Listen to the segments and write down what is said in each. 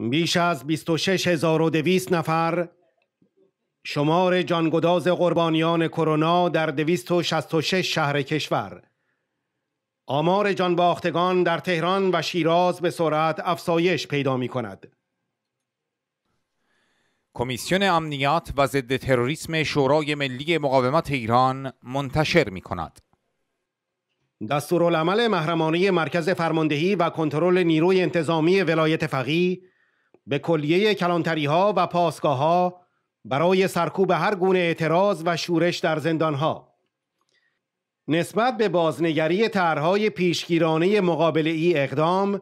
بیش از 26200 نفر شمار جانگداز قربانیان کرونا در 266 شهر کشور آمار جانباختگان در تهران و شیراز به سرعت افزایش پیدا می کند. کمیسیون امنیت و ضد تروریسم شورای ملی مقاومت ایران منتشر می کند. دستورالعمل محرمانه مرکز فرماندهی و کنترل نیروی انتظامی ولایت فقیه به کلیه کلانتری ها و پاسگاه ها برای سرکوب هر گونه اعتراض و شورش در زندان ها نسبت به بازنگری طرحهای پیشگیرانه مقابل ای اقدام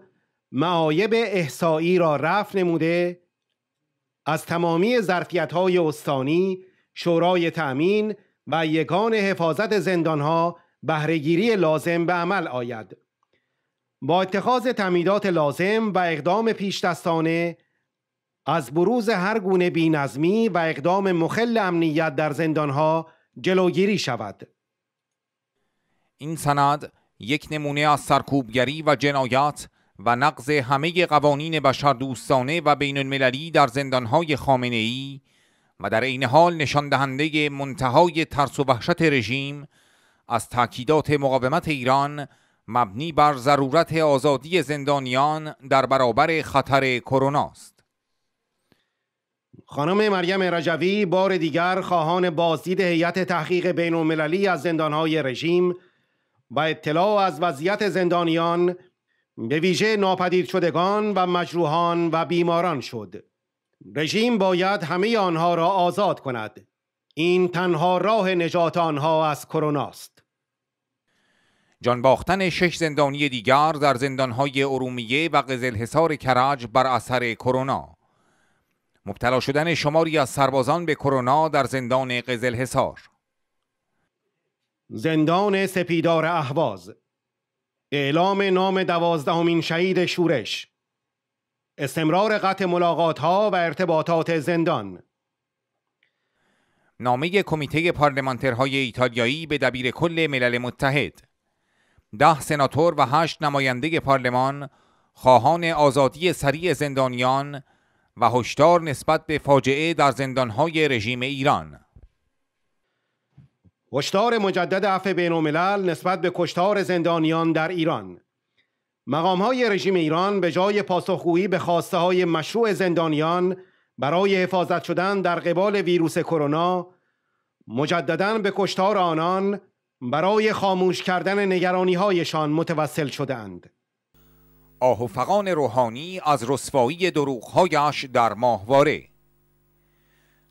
معایب احسایی را رفع نموده از تمامی ظرفیت های استانی شورای تأمین و یگان حفاظت زندان ها بهرهگیری لازم به عمل آید با اتخاذ تمیدات لازم و اقدام پیش از بروز هر گونه بینظمی و اقدام مخل امنیت در زندانها جلوگیری شود این سند یک نمونه از سرکوبگری و جنایات و نقض همه قوانین بشردوستانه و بین المللی در زندانهای خامنه ای و در این حال نشان دهنده منتهای ترس و وحشت رژیم از تاکیدات مقاومت ایران مبنی بر ضرورت آزادی زندانیان در برابر خطر کرونا است خانم مریم رجوی بار دیگر خواهان بازدید هیئت تحقیق بین المللی از زندانهای رژیم و اطلاع از وضعیت زندانیان به ویژه ناپدید شدگان و مجروحان و بیماران شد رژیم باید همه آنها را آزاد کند این تنها راه نجات آنها از کرونا است جان باختن شش زندانی دیگر در زندانهای ارومیه و قزلحصار کرج بر اثر کرونا مبتلا شدن شماری از سربازان به کرونا در زندان قزل حصار زندان سپیدار اهواز اعلام نام دوازدهمین شهید شورش استمرار قطع ملاقات ها و ارتباطات زندان نامه کمیته پارلمانترهای ایتالیایی به دبیر کل ملل متحد ده سناتور و هشت نماینده پارلمان خواهان آزادی سریع زندانیان و هشدار نسبت به فاجعه در زندانهای رژیم ایران هشدار مجدد عفو بین‌الملل نسبت به کشتار زندانیان در ایران مقام های رژیم ایران به جای پاسخگویی به خواسته های مشروع زندانیان برای حفاظت شدن در قبال ویروس کرونا مجددا به کشتار آنان برای خاموش کردن نگرانی هایشان متوسل شدند. آه روحانی از رسوایی دروغهایش در ماهواره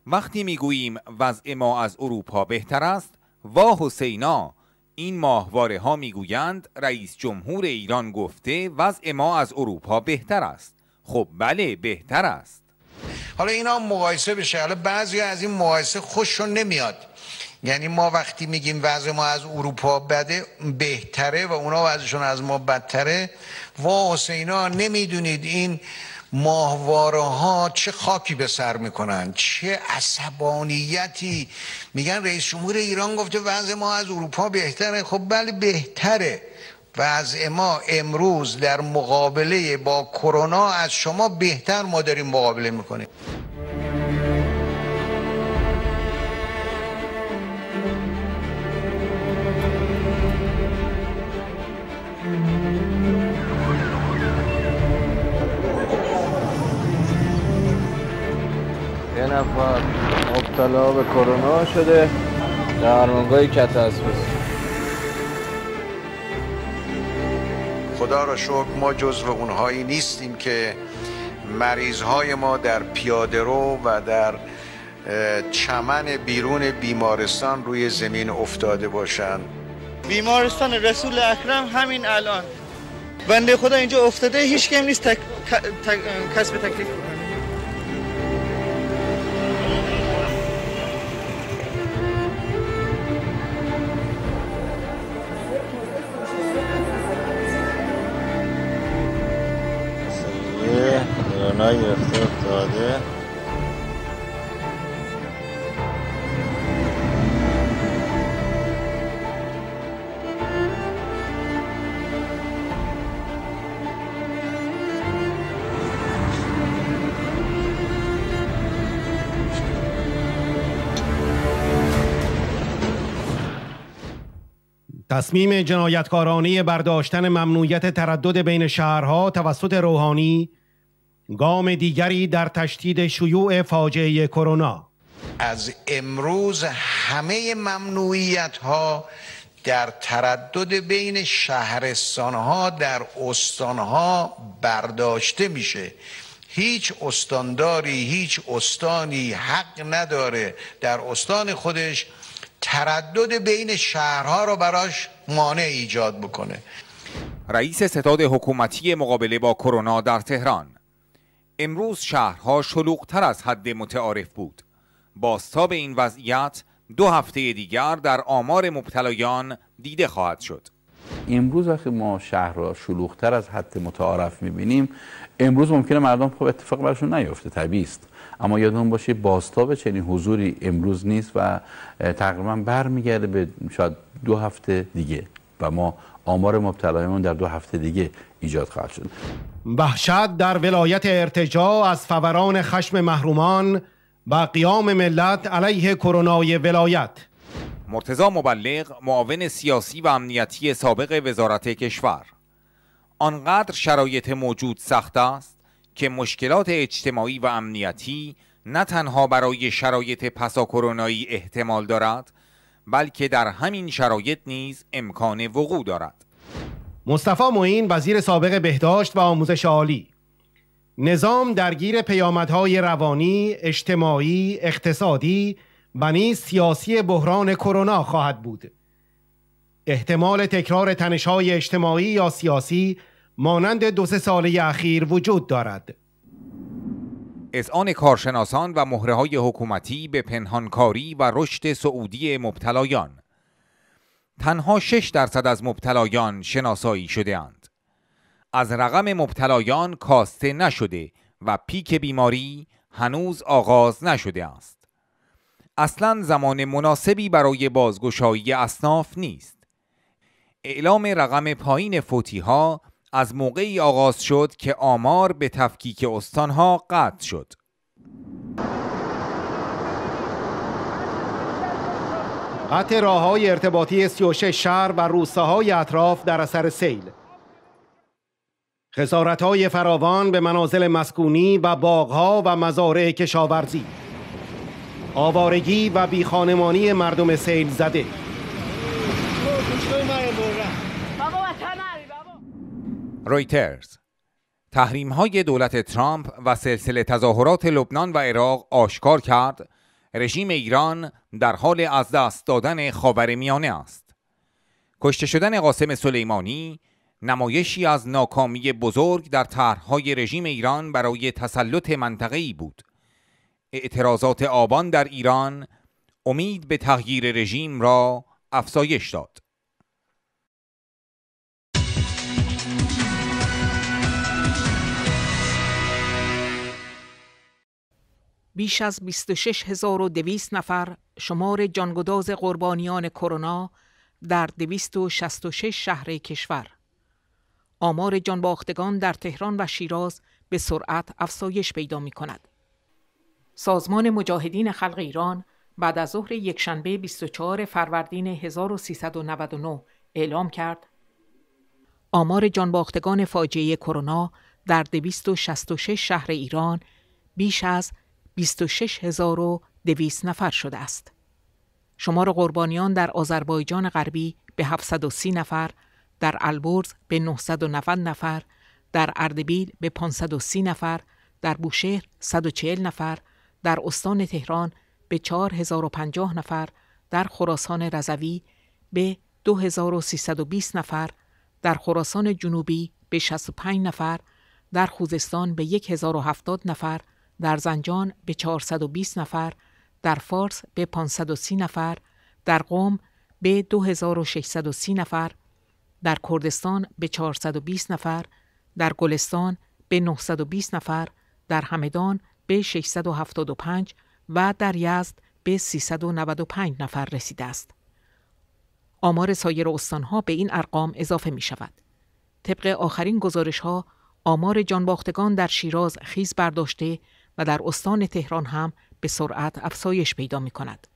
وقتی میگوییم وضع ما از اروپا بهتر است وا حسینا این ماهواره ها میگویند رئیس جمهور ایران گفته وضع ما از اروپا بهتر است خب بله بهتر است حالا اینا مقایسه بشه حالا بعضی از این مقایسه خوششون نمیاد یعنی ما وقتی میگیم وضع ما از اروپا بده بهتره و اونا وضعشون از ما بدتره و حسینا نمیدونید این ماهواره ها چه خاکی به سر میکنن چه عصبانیتی میگن رئیس جمهور ایران گفته وضع ما از اروپا بهتره خب بله بهتره وضع ما امروز در مقابله با کرونا از شما بهتر ما داریم مقابله میکنیم نفر مبتلا به کرونا شده در درمانگاه کتاسفیس خدا را شکر ما و اونهایی نیستیم که مریض های ما در پیاده رو و در چمن بیرون بیمارستان روی زمین افتاده باشند بیمارستان رسول اکرم همین الان بنده خدا اینجا افتاده هیچ کم نیست تک... کسب تکلیف تصمیم جنایتکارانه برداشتن ممنوعیت تردد بین شهرها توسط روحانی گام دیگری در تشدید شیوع فاجعه کرونا از امروز همه ممنوعیت ها در تردد بین شهرستان ها در استان ها برداشته میشه هیچ استانداری هیچ استانی حق نداره در استان خودش تردد بین شهرها را براش مانع ایجاد بکنه رئیس ستاد حکومتی مقابله با کرونا در تهران امروز شهرها شلوغتر از حد متعارف بود باستاب این وضعیت دو هفته دیگر در آمار مبتلایان دیده خواهد شد امروز وقتی ما شهر را شلوغتر از حد متعارف میبینیم امروز ممکنه مردم خب اتفاق براشون نیفته طبیعی است اما یادمون باشه باستاب چنین حضوری امروز نیست و تقریبا برمیگرده به شاید دو هفته دیگه و ما آمار مبتلایمون در دو هفته دیگه ایجاد خواهد شد وحشت در ولایت ارتجا از فوران خشم محرومان و قیام ملت علیه کرونای ولایت مرتزا مبلغ معاون سیاسی و امنیتی سابق وزارت کشور آنقدر شرایط موجود سخت است که مشکلات اجتماعی و امنیتی نه تنها برای شرایط پسا احتمال دارد بلکه در همین شرایط نیز امکان وقوع دارد مصطفی معین وزیر سابق بهداشت و آموزش عالی نظام درگیر پیامدهای روانی، اجتماعی، اقتصادی و نیز سیاسی بحران کرونا خواهد بود. احتمال تکرار تنش‌های اجتماعی یا سیاسی مانند دو سه ساله اخیر وجود دارد. آن کارشناسان و مهره های حکومتی به پنهانکاری و رشد سعودی مبتلایان تنها 6 درصد از مبتلایان شناسایی شده اند. از رقم مبتلایان کاسته نشده و پیک بیماری هنوز آغاز نشده است. اصلا زمان مناسبی برای بازگشایی اصناف نیست. اعلام رقم پایین فوتی ها از موقعی آغاز شد که آمار به تفکیک استانها قطع شد. قطع راه های ارتباطی 36 شهر و روستاهای اطراف در اثر سیل خسارت های فراوان به منازل مسکونی و باغها و مزارع کشاورزی آوارگی و بیخانمانی مردم سیل زده رویترز تحریم های دولت ترامپ و سلسله تظاهرات لبنان و عراق آشکار کرد رژیم ایران در حال از دست دادن میانه است کشته شدن قاسم سلیمانی نمایشی از ناکامی بزرگ در طرحهای رژیم ایران برای تسلط منطقه‌ای بود اعتراضات آبان در ایران امید به تغییر رژیم را افزایش داد بیش از 26200 نفر شمار جانگداز قربانیان کرونا در 266 شهر کشور آمار جانباختگان در تهران و شیراز به سرعت افزایش پیدا می کند. سازمان مجاهدین خلق ایران بعد از ظهر یکشنبه 24 فروردین 1399 اعلام کرد آمار جانباختگان فاجعه کرونا در 266 شهر ایران بیش از 26200 نفر شده است. شمار قربانیان در آذربایجان غربی به 730 نفر، در البرز به 990 نفر، در اردبیل به 530 نفر، در بوشهر 140 نفر، در استان تهران به 4050 نفر، در خراسان رضوی به 2320 نفر، در خراسان جنوبی به 65 نفر، در خوزستان به 1070 نفر، در زنجان به 420 نفر، در فارس به 530 نفر، در قوم به 2630 نفر، در کردستان به 420 نفر، در گلستان به 920 نفر، در همدان به 675 و در یزد به 395 نفر رسیده است. آمار سایر استانها به این ارقام اضافه می شود. طبق آخرین گزارش ها، آمار جانباختگان در شیراز خیز برداشته و در استان تهران هم به سرعت افزایش پیدا می کند.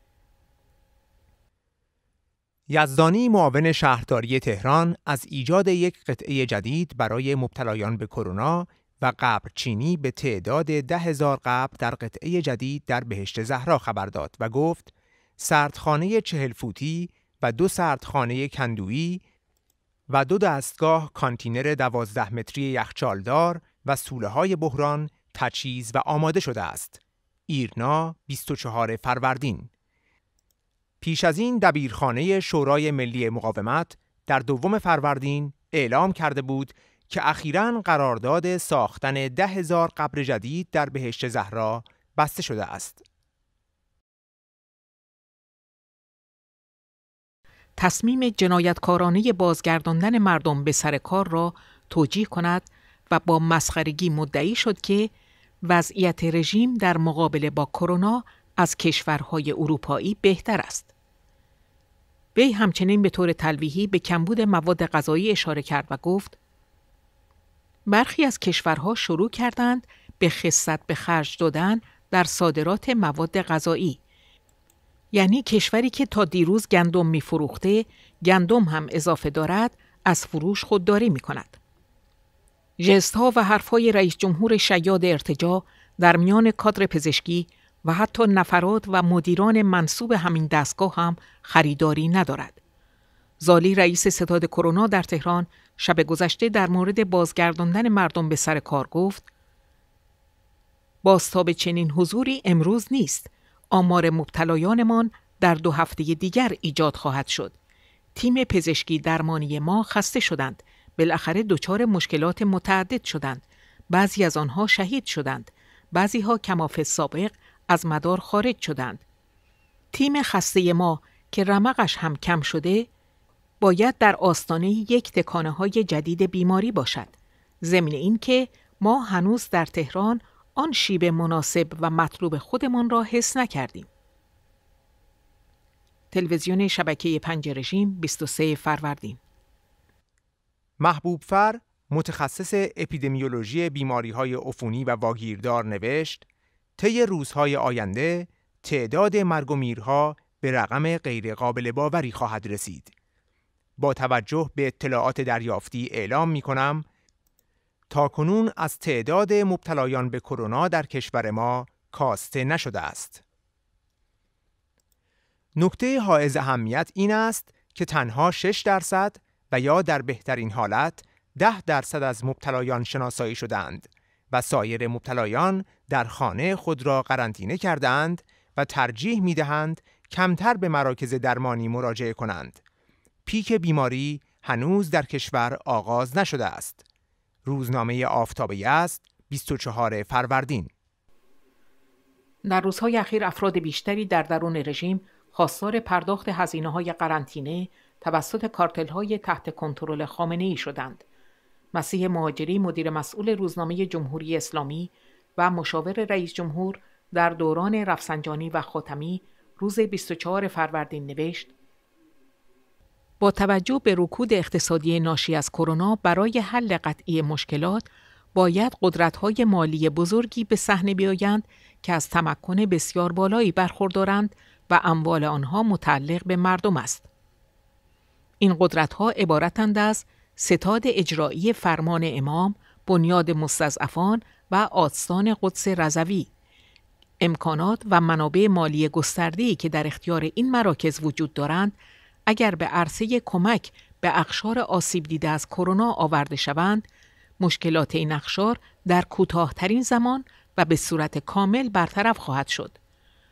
یزدانی معاون شهرداری تهران از ایجاد یک قطعه جدید برای مبتلایان به کرونا و قبر چینی به تعداد ده هزار قبر در قطعه جدید در بهشت زهرا خبر داد و گفت سردخانه چهل فوتی و دو سردخانه کندویی و دو دستگاه کانتینر دوازده متری یخچالدار و سوله های بحران تجهیز و آماده شده است. ایرنا 24 فروردین پیش از این دبیرخانه شورای ملی مقاومت در دوم فروردین اعلام کرده بود که اخیرا قرارداد ساختن ده هزار قبر جدید در بهشت زهرا بسته شده است. تصمیم جنایتکارانه بازگرداندن مردم به سر کار را توجیه کند و با مسخرگی مدعی شد که وضعیت رژیم در مقابله با کرونا از کشورهای اروپایی بهتر است. وی همچنین به طور تلویحی به کمبود مواد غذایی اشاره کرد و گفت برخی از کشورها شروع کردند به خصت به خرج دادن در صادرات مواد غذایی یعنی کشوری که تا دیروز گندم میفروخته گندم هم اضافه دارد از فروش خودداری می کند. جست ها و های رئیس جمهور شیاد ارتجا در میان کادر پزشکی و حتی نفرات و مدیران منصوب همین دستگاه هم خریداری ندارد. زالی رئیس ستاد کرونا در تهران شب گذشته در مورد بازگرداندن مردم به سر کار گفت باستاب چنین حضوری امروز نیست. آمار مبتلایانمان در دو هفته دیگر ایجاد خواهد شد. تیم پزشکی درمانی ما خسته شدند بالاخره دچار مشکلات متعدد شدند بعضی از آنها شهید شدند بعضی ها کماف سابق از مدار خارج شدند تیم خسته ما که رمقش هم کم شده باید در آستانه یک تکانه های جدید بیماری باشد ضمن اینکه ما هنوز در تهران آن شیب مناسب و مطلوب خودمان را حس نکردیم تلویزیون شبکه پنج رژیم 23 فروردین محبوبفر متخصص اپیدمیولوژی بیماری های عفونی و واگیردار نوشت طی روزهای آینده تعداد مرگ و میرها به رقم غیرقابل باوری خواهد رسید. با توجه به اطلاعات دریافتی اعلام می کنم تا کنون از تعداد مبتلایان به کرونا در کشور ما کاسته نشده است. نکته حائز اهمیت این است که تنها 6 درصد و یا در بهترین حالت ده درصد از مبتلایان شناسایی شدند و سایر مبتلایان در خانه خود را قرنطینه کردند و ترجیح می دهند کمتر به مراکز درمانی مراجعه کنند. پیک بیماری هنوز در کشور آغاز نشده است. روزنامه آفتابی است 24 فروردین در روزهای اخیر افراد بیشتری در درون رژیم خواستار پرداخت هزینه های قرنطینه توسط کارتل های تحت کنترل خامنه ای شدند. مسیح مهاجری مدیر مسئول روزنامه جمهوری اسلامی و مشاور رئیس جمهور در دوران رفسنجانی و خاتمی روز 24 فروردین نوشت با توجه به رکود اقتصادی ناشی از کرونا برای حل قطعی مشکلات باید های مالی بزرگی به صحنه بیایند که از تمکن بسیار بالایی برخوردارند و اموال آنها متعلق به مردم است. این قدرت ها عبارتند از ستاد اجرایی فرمان امام، بنیاد مستضعفان و آستان قدس رضوی امکانات و منابع مالی گسترده‌ای که در اختیار این مراکز وجود دارند اگر به عرصه کمک به اخشار آسیب دیده از کرونا آورده شوند مشکلات این اقشار در کوتاهترین زمان و به صورت کامل برطرف خواهد شد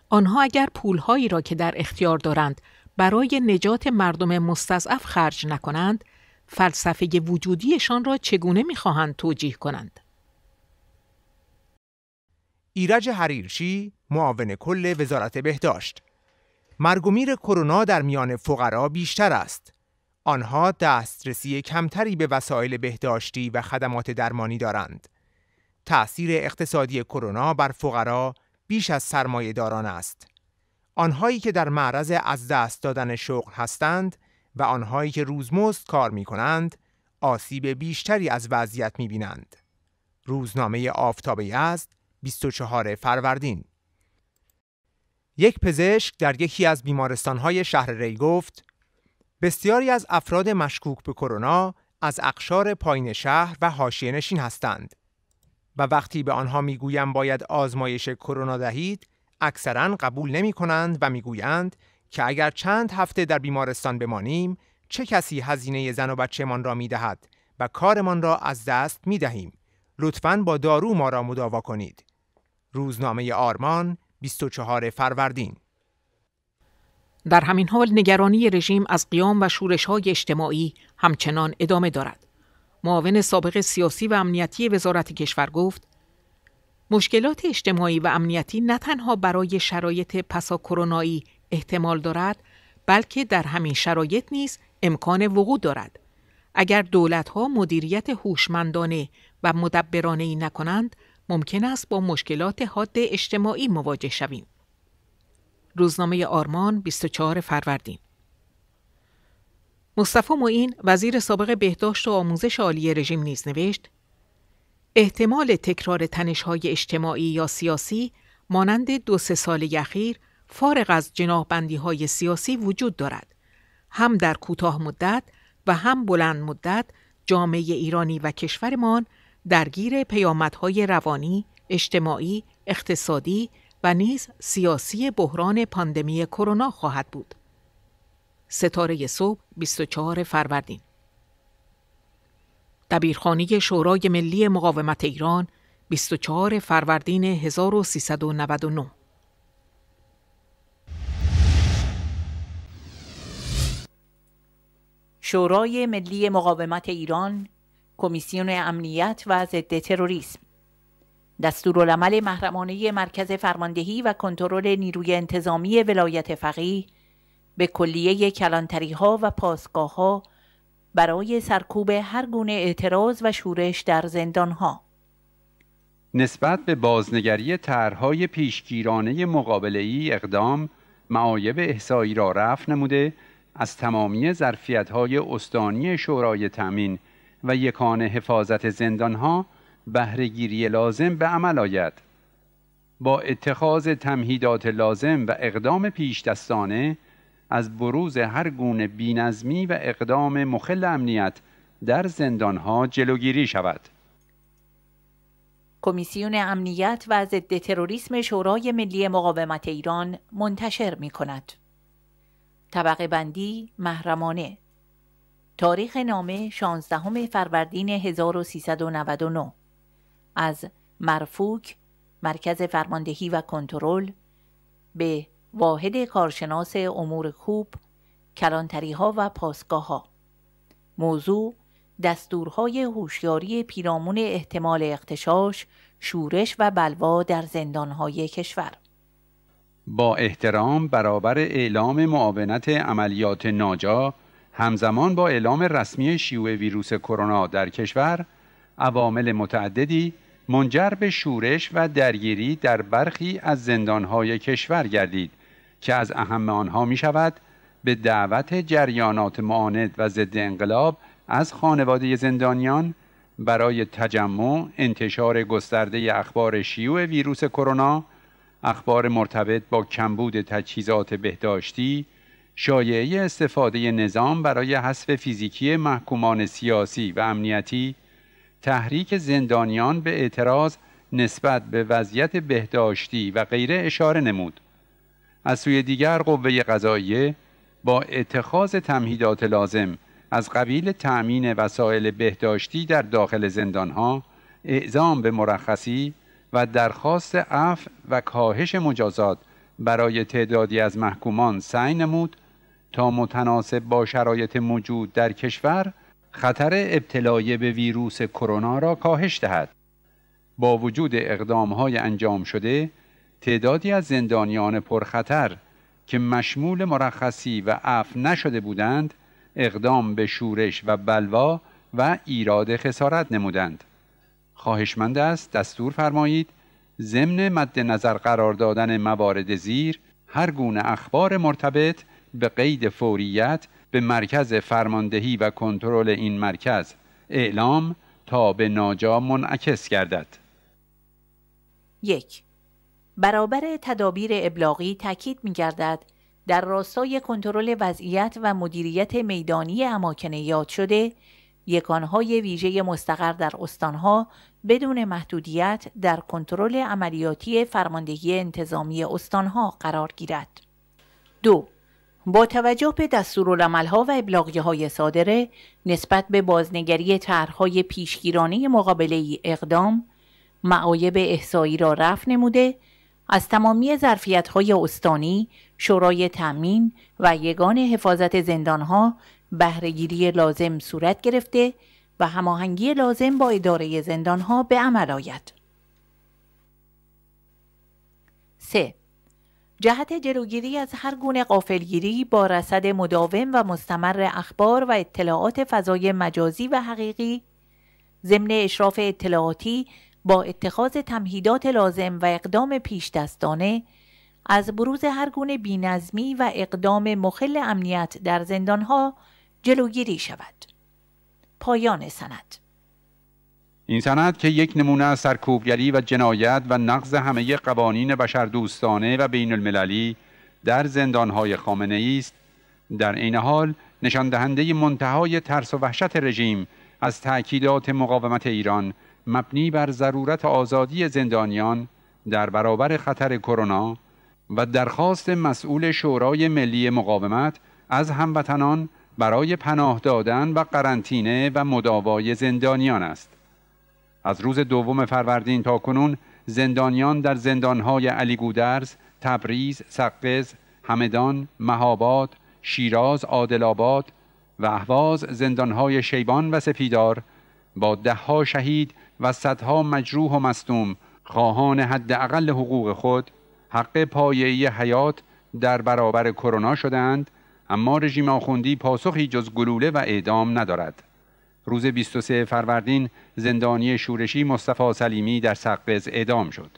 آنها اگر پولهایی را که در اختیار دارند برای نجات مردم مستضعف خرج نکنند فلسفه وجودیشان را چگونه میخواهند توجیه کنند ایرج حریرچی معاون کل وزارت بهداشت مرگومیر کرونا در میان فقرا بیشتر است آنها دسترسی کمتری به وسایل بهداشتی و خدمات درمانی دارند تأثیر اقتصادی کرونا بر فقرا بیش از سرمایه داران است آنهایی که در معرض از دست دادن شغل هستند و آنهایی که روزمزد کار می کنند آسیب بیشتری از وضعیت می بینند. روزنامه آفتاب یزد 24 فروردین یک پزشک در یکی از بیمارستانهای شهر ری گفت بسیاری از افراد مشکوک به کرونا از اقشار پایین شهر و حاشیه هستند و وقتی به آنها میگویم باید آزمایش کرونا دهید اکثرا قبول نمی کنند و میگویند که اگر چند هفته در بیمارستان بمانیم چه کسی هزینه زن و من را می دهد و کارمان را از دست می دهیم. لطفاً با دارو ما را مداوا کنید. روزنامه آرمان 24 فروردین در همین حال نگرانی رژیم از قیام و شورش های اجتماعی همچنان ادامه دارد. معاون سابق سیاسی و امنیتی وزارت کشور گفت مشکلات اجتماعی و امنیتی نه تنها برای شرایط پسا احتمال دارد بلکه در همین شرایط نیز امکان وقوع دارد اگر دولتها مدیریت هوشمندانه و مدبرانه ای نکنند ممکن است با مشکلات حاد اجتماعی مواجه شویم روزنامه آرمان 24 فروردین مصطفی معین وزیر سابق بهداشت و آموزش عالی رژیم نیز نوشت احتمال تکرار تنش‌های اجتماعی یا سیاسی مانند دو سه سال اخیر فارغ از بندی های سیاسی وجود دارد. هم در کوتاه مدت و هم بلند مدت جامعه ایرانی و کشورمان درگیر پیامدهای روانی، اجتماعی، اقتصادی و نیز سیاسی بحران پاندمی کرونا خواهد بود. ستاره صبح 24 فروردین دبیرخانه شورای ملی مقاومت ایران 24 فروردین 1399 شورای ملی مقاومت ایران کمیسیون امنیت و ضد تروریسم دستورالعمل محرمانه مرکز فرماندهی و کنترل نیروی انتظامی ولایت فقیه به کلیه کلانتری ها و پاسگاه ها برای سرکوب هر گونه اعتراض و شورش در ها نسبت به بازنگری طرحهای پیشگیرانه مقابلهای اقدام معایب احسایی را رفع نموده از تمامی های استانی شورای تامین و یکان حفاظت ها بهرهگیری لازم به عمل آید با اتخاذ تمهیدات لازم و اقدام پیش دستانه از بروز هر گونه بینظمی و اقدام مخل امنیت در زندانها جلوگیری شود کمیسیون امنیت و ضد تروریسم شورای ملی مقاومت ایران منتشر می کند. طبقه بندی محرمانه تاریخ نامه 16 فروردین 1399 از مرفوک مرکز فرماندهی و کنترل به واحد کارشناس امور خوب، کلانتری ها و پاسگاه ها. موضوع دستورهای هوشیاری پیرامون احتمال اختشاش، شورش و بلوا در زندانهای کشور. با احترام برابر اعلام معاونت عملیات ناجا همزمان با اعلام رسمی شیوع ویروس کرونا در کشور عوامل متعددی منجر به شورش و درگیری در برخی از زندانهای کشور گردید که از اهم آنها می شود به دعوت جریانات معاند و ضد انقلاب از خانواده زندانیان برای تجمع انتشار گسترده اخبار شیوع ویروس کرونا اخبار مرتبط با کمبود تجهیزات بهداشتی شایعه استفاده نظام برای حذف فیزیکی محکومان سیاسی و امنیتی تحریک زندانیان به اعتراض نسبت به وضعیت بهداشتی و غیره اشاره نمود از سوی دیگر قوه قضاییه با اتخاذ تمهیدات لازم از قبیل تأمین وسایل بهداشتی در داخل زندانها اعزام به مرخصی و درخواست عفو و کاهش مجازات برای تعدادی از محکومان سعی نمود تا متناسب با شرایط موجود در کشور خطر ابتلای به ویروس کرونا را کاهش دهد با وجود اقدام های انجام شده تعدادی از زندانیان پرخطر که مشمول مرخصی و عفو نشده بودند اقدام به شورش و بلوا و ایراد خسارت نمودند خواهشمند است دستور فرمایید ضمن مد نظر قرار دادن موارد زیر هر گونه اخبار مرتبط به قید فوریت به مرکز فرماندهی و کنترل این مرکز اعلام تا به ناجا منعکس گردد یک برابر تدابیر ابلاغی تاکید می در راستای کنترل وضعیت و مدیریت میدانی اماکن یاد شده یکانهای ویژه مستقر در استانها بدون محدودیت در کنترل عملیاتی فرماندهی انتظامی استانها قرار گیرد. دو با توجه به دستورالعملها و ابلاغیه صادره نسبت به بازنگری طرحهای پیشگیرانه مقابله اقدام معایب احسایی را رفع نموده از تمامی های استانی، شورای تأمین و یگان حفاظت زندانها بهرهگیری لازم صورت گرفته و هماهنگی لازم با اداره زندانها به عمل آید. 3. جهت جلوگیری از هر گونه قافلگیری با رصد مداوم و مستمر اخبار و اطلاعات فضای مجازی و حقیقی ضمن اشراف اطلاعاتی با اتخاذ تمهیدات لازم و اقدام پیش دستانه از بروز هر گونه بینظمی و اقدام مخل امنیت در زندانها جلوگیری شود. پایان سند این سند که یک نمونه از سرکوبگری و جنایت و نقض همه قوانین بشردوستانه و بین المللی در زندانهای خامنه است در عین حال نشان دهنده منتهای ترس و وحشت رژیم از تأکیدات مقاومت ایران مبنی بر ضرورت آزادی زندانیان در برابر خطر کرونا و درخواست مسئول شورای ملی مقاومت از هموطنان برای پناه دادن و قرنطینه و مداوای زندانیان است. از روز دوم فروردین تا کنون زندانیان در زندانهای علی گودرز، تبریز، سقز، همدان، مهاباد، شیراز، عادلآباد و اهواز زندانهای شیبان و سپیدار با دهها شهید و صدها مجروح و مصدوم خواهان حداقل حقوق خود حق پایه‌ای حیات در برابر کرونا شدند اما رژیم آخوندی پاسخی جز گلوله و اعدام ندارد روز 23 فروردین زندانی شورشی مصطفی سلیمی در سقز اعدام شد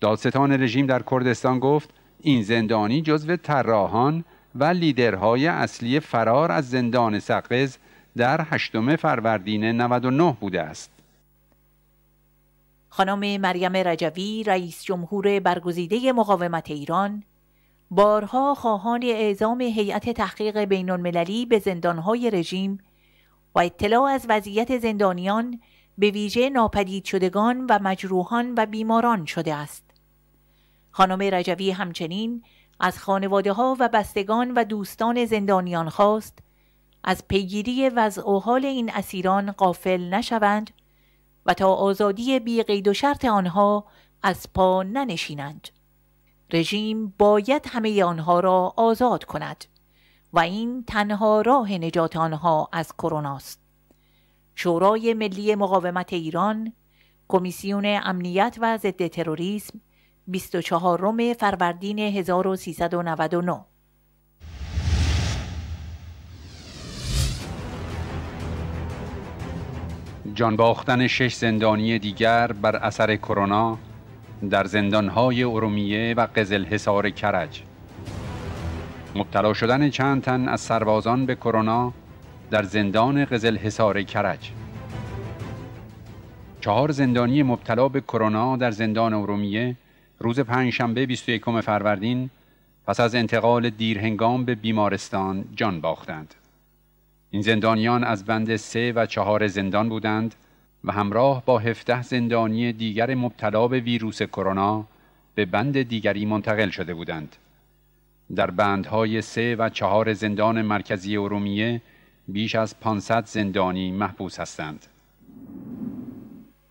دادستان رژیم در کردستان گفت این زندانی جزو طراحان و لیدرهای اصلی فرار از زندان سقز در 8 فروردین 99 بوده است خانم مریم رجوی رئیس جمهور برگزیده مقاومت ایران بارها خواهان اعزام هیئت تحقیق بین المللی به زندانهای رژیم و اطلاع از وضعیت زندانیان به ویژه ناپدید شدگان و مجروحان و بیماران شده است. خانم رجوی همچنین از خانواده ها و بستگان و دوستان زندانیان خواست از پیگیری وضع و حال این اسیران قافل نشوند و تا آزادی بی قید و شرط آنها از پا ننشینند رژیم باید همه آنها را آزاد کند و این تنها راه نجات آنها از کرونا است شورای ملی مقاومت ایران کمیسیون امنیت و ضد تروریسم 24 روم فروردین 1399 جان باختن شش زندانی دیگر بر اثر کرونا در زندانهای ارومیه و قزل حصار کرج مبتلا شدن چند تن از سربازان به کرونا در زندان قزل حصار کرج چهار زندانی مبتلا به کرونا در زندان ارومیه روز پنجشنبه 21 فروردین پس از انتقال دیرهنگام به بیمارستان جان باختند این زندانیان از بند سه و چهار زندان بودند و همراه با هفته زندانی دیگر مبتلا به ویروس کرونا به بند دیگری منتقل شده بودند. در بندهای سه و چهار زندان مرکزی ارومیه بیش از 500 زندانی محبوس هستند.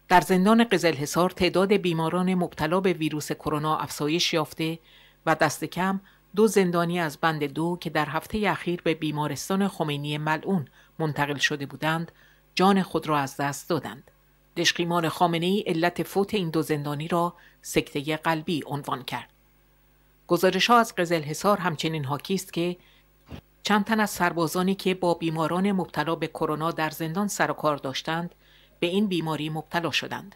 در زندان قزل حصار تعداد بیماران مبتلا به ویروس کرونا افزایش یافته و دست کم دو زندانی از بند دو که در هفته اخیر به بیمارستان خمینی ملعون منتقل شده بودند جان خود را از دست دادند دشقیمان خامنه ای علت فوت این دو زندانی را سکته قلبی عنوان کرد گزارش ها از قزل حسار همچنین حاکی است که چند تن از سربازانی که با بیماران مبتلا به کرونا در زندان سر و کار داشتند به این بیماری مبتلا شدند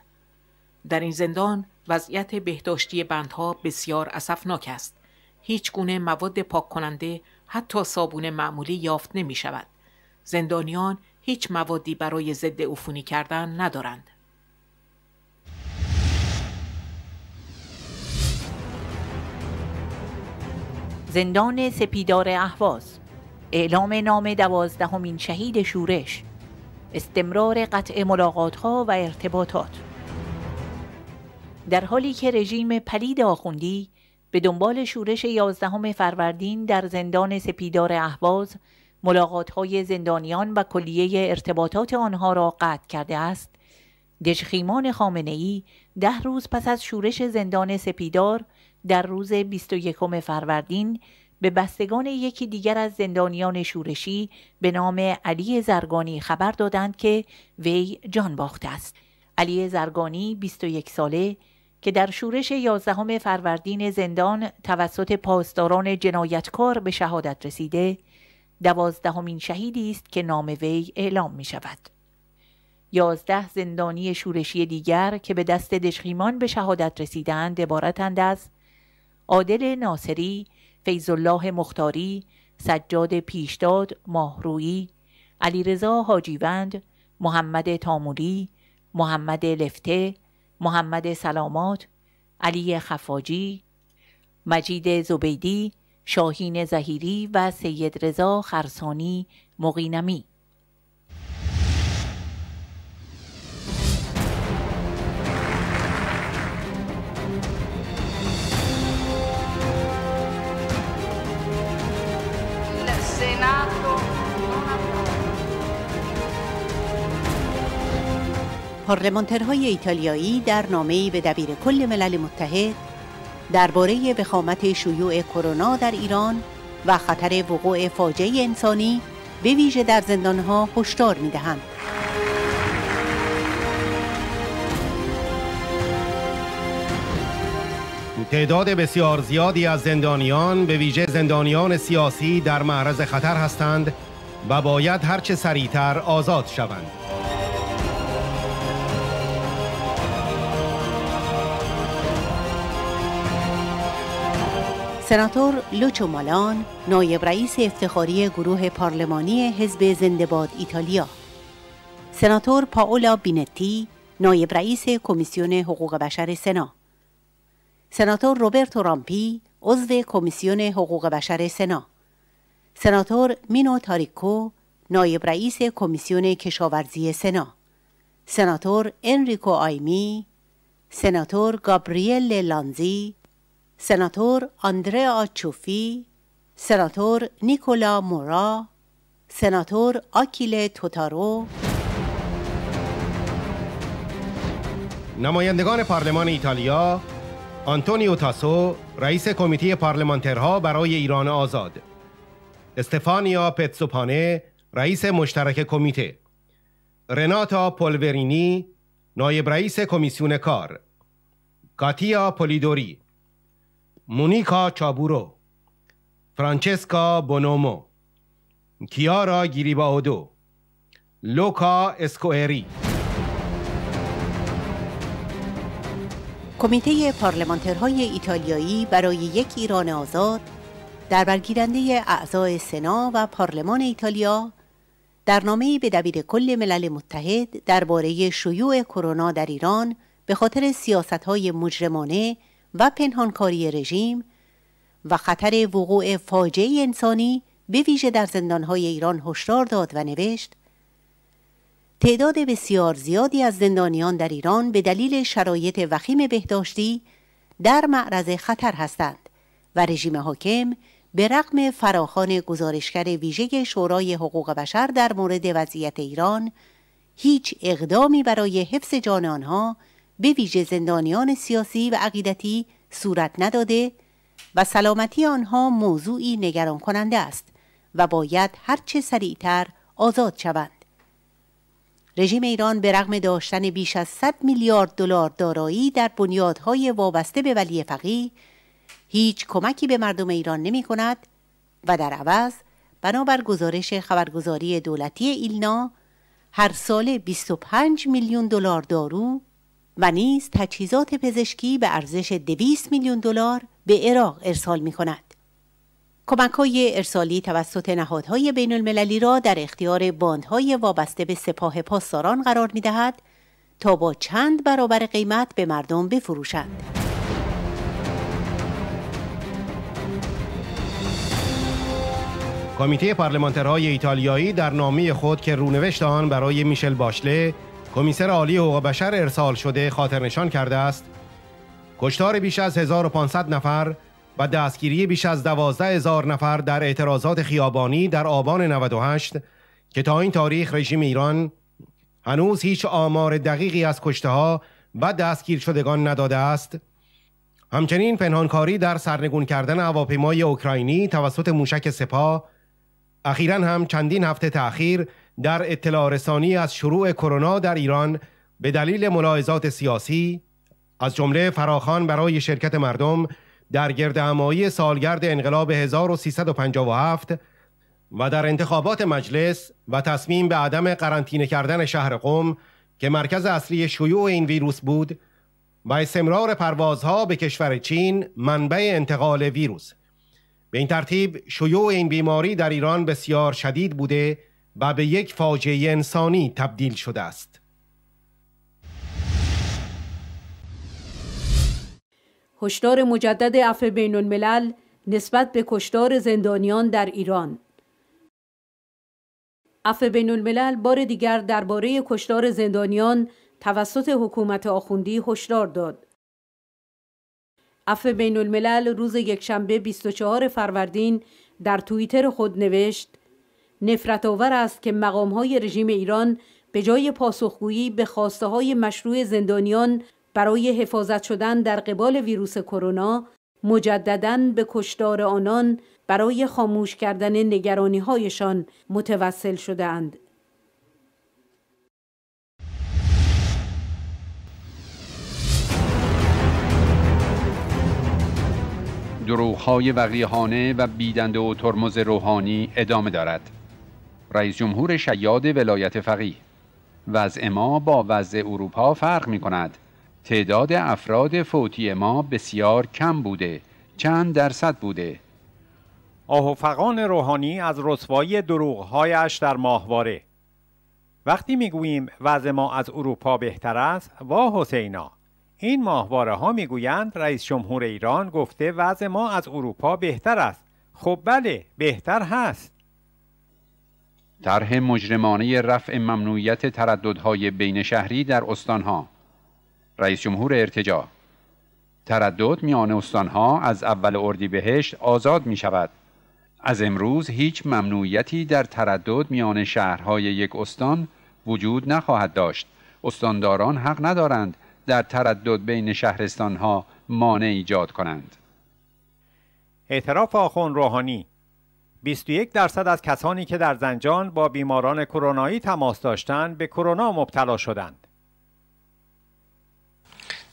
در این زندان وضعیت بهداشتی بندها بسیار اسفناک است هیچ گونه مواد پاک کننده حتی صابون معمولی یافت نمی شود. زندانیان هیچ موادی برای ضد عفونی کردن ندارند. زندان سپیدار اهواز اعلام نام دوازدهمین شهید شورش استمرار قطع ملاقات ها و ارتباطات در حالی که رژیم پلید آخوندی به دنبال شورش یازدهم فروردین در زندان سپیدار اهواز ملاقات های زندانیان و کلیه ارتباطات آنها را قطع کرده است دژخیمان خامنه ای ده روز پس از شورش زندان سپیدار در روز 21 فروردین به بستگان یکی دیگر از زندانیان شورشی به نام علی زرگانی خبر دادند که وی جان باخته است. علی زرگانی 21 ساله که در شورش 11 فروردین زندان توسط پاسداران جنایتکار به شهادت رسیده دوازدهمین شهیدی است که نام وی اعلام می شود. یازده زندانی شورشی دیگر که به دست دشخیمان به شهادت رسیدند عبارتند از عادل ناصری، الله مختاری، سجاد پیشداد، ماهرویی، علیرضا حاجیوند، محمد تاموری، محمد لفته، محمد سلامات، علی خفاجی، مجید زبیدی، شاهین زهیری و سید رضا خرسانی مقینمی پارلمانترهای ایتالیایی در نامه‌ای به دبیر کل ملل متحد درباره وخامت شیوع کرونا در ایران و خطر وقوع فاجعه انسانی به ویژه در زندانها هشدار می‌دهند. تعداد بسیار زیادی از زندانیان به ویژه زندانیان سیاسی در معرض خطر هستند و باید هرچه سریعتر آزاد شوند. سناتور لوچو مالان نایب رئیس افتخاری گروه پارلمانی حزب زندباد ایتالیا سناتور پاولا بینتی نایب رئیس کمیسیون حقوق بشر سنا سناتور روبرتو رامپی عضو کمیسیون حقوق بشر سنا سناتور مینو تاریکو نایب رئیس کمیسیون کشاورزی سنا سناتور انریکو آیمی سناتور گابریل لانزی سناتور آندریا چوفی، سناتور نیکولا مورا، سناتور آکیل توتارو نمایندگان پارلمان ایتالیا آنتونیو تاسو رئیس کمیته پارلمانترها برای ایران آزاد استفانیا پتسوپانه رئیس مشترک کمیته رناتا پولورینی نایب رئیس کمیسیون کار کاتیا پولیدوری مونیکا چابورو فرانچسکا بونومو کیارا گیریباودو لوکا اسکوئری کمیته پارلمانترهای ایتالیایی برای یک ایران آزاد در برگیرنده اعضای سنا و پارلمان ایتالیا در نامه به دبیر کل ملل متحد درباره شیوع کرونا در ایران به خاطر های مجرمانه و پنهانکاری رژیم و خطر وقوع فاجعه انسانی به ویژه در زندانهای ایران هشدار داد و نوشت تعداد بسیار زیادی از زندانیان در ایران به دلیل شرایط وخیم بهداشتی در معرض خطر هستند و رژیم حاکم به رغم فراخان گزارشگر ویژه شورای حقوق بشر در مورد وضعیت ایران هیچ اقدامی برای حفظ جان آنها به ویژه زندانیان سیاسی و عقیدتی صورت نداده و سلامتی آنها موضوعی نگران کننده است و باید هرچه سریعتر آزاد شوند. رژیم ایران به رغم داشتن بیش از 100 میلیارد دلار دارایی در بنیادهای وابسته به ولی فقیه هیچ کمکی به مردم ایران نمی کند و در عوض بنابر گزارش خبرگزاری دولتی ایلنا هر سال 25 میلیون دلار دارو و نیز تجهیزات پزشکی به ارزش 200 میلیون دلار به عراق ارسال می کند. کمک های ارسالی توسط نهادهای بین المللی را در اختیار باندهای وابسته به سپاه پاسداران قرار می دهد تا با چند برابر قیمت به مردم بفروشند. کمیته پارلمانترهای ایتالیایی در نامه خود که رونوشت آن برای میشل باشله کمیسر عالی حقوق بشر ارسال شده خاطرنشان کرده است کشتار بیش از 1500 نفر و دستگیری بیش از 12000 نفر در اعتراضات خیابانی در آبان 98 که تا این تاریخ رژیم ایران هنوز هیچ آمار دقیقی از کشته ها و دستگیر شدگان نداده است همچنین پنهانکاری در سرنگون کردن هواپیمای اوکراینی توسط موشک سپاه اخیرا هم چندین هفته تأخیر در اطلاع رسانی از شروع کرونا در ایران به دلیل ملاحظات سیاسی از جمله فراخان برای شرکت مردم در گرد همایی سالگرد انقلاب 1357 و در انتخابات مجلس و تصمیم به عدم قرنطینه کردن شهر قم که مرکز اصلی شیوع این ویروس بود و استمرار پروازها به کشور چین منبع انتقال ویروس به این ترتیب شیوع این بیماری در ایران بسیار شدید بوده و به یک فاجعه انسانی تبدیل شده است. هشدار مجدد اف بین الملل نسبت به کشدار زندانیان در ایران اف بین الملل بار دیگر درباره کشتار زندانیان توسط حکومت آخوندی هشدار داد. اف بین الملل روز یکشنبه 24 فروردین در توییتر خود نوشت نفرت آور است که مقام های رژیم ایران به جای پاسخگویی به خواسته های مشروع زندانیان برای حفاظت شدن در قبال ویروس کرونا مجددا به کشدار آنان برای خاموش کردن نگرانی هایشان متوسل شدند. دروغهای وقیهانه و بیدنده و ترمز روحانی ادامه دارد. رئیس جمهور شیاد ولایت فقیه وضع ما با وضع اروپا فرق می کند تعداد افراد فوتی ما بسیار کم بوده چند درصد بوده فقان روحانی از رسوایی دروغهایش در ماهواره وقتی میگوییم وضع ما از اروپا بهتر است وا حسینا این ماهواره ها میگویند رئیس جمهور ایران گفته وضع ما از اروپا بهتر است خب بله بهتر هست طرح مجرمانه رفع ممنوعیت ترددهای بین شهری در استانها رئیس جمهور ارتجاع تردد میان استانها از اول اردیبهشت آزاد می شود از امروز هیچ ممنوعیتی در تردد میان شهرهای یک استان وجود نخواهد داشت استانداران حق ندارند در تردد بین شهرستانها مانع ایجاد کنند اعتراف آخون روحانی 21 درصد از کسانی که در زنجان با بیماران کرونایی تماس داشتند به کرونا مبتلا شدند.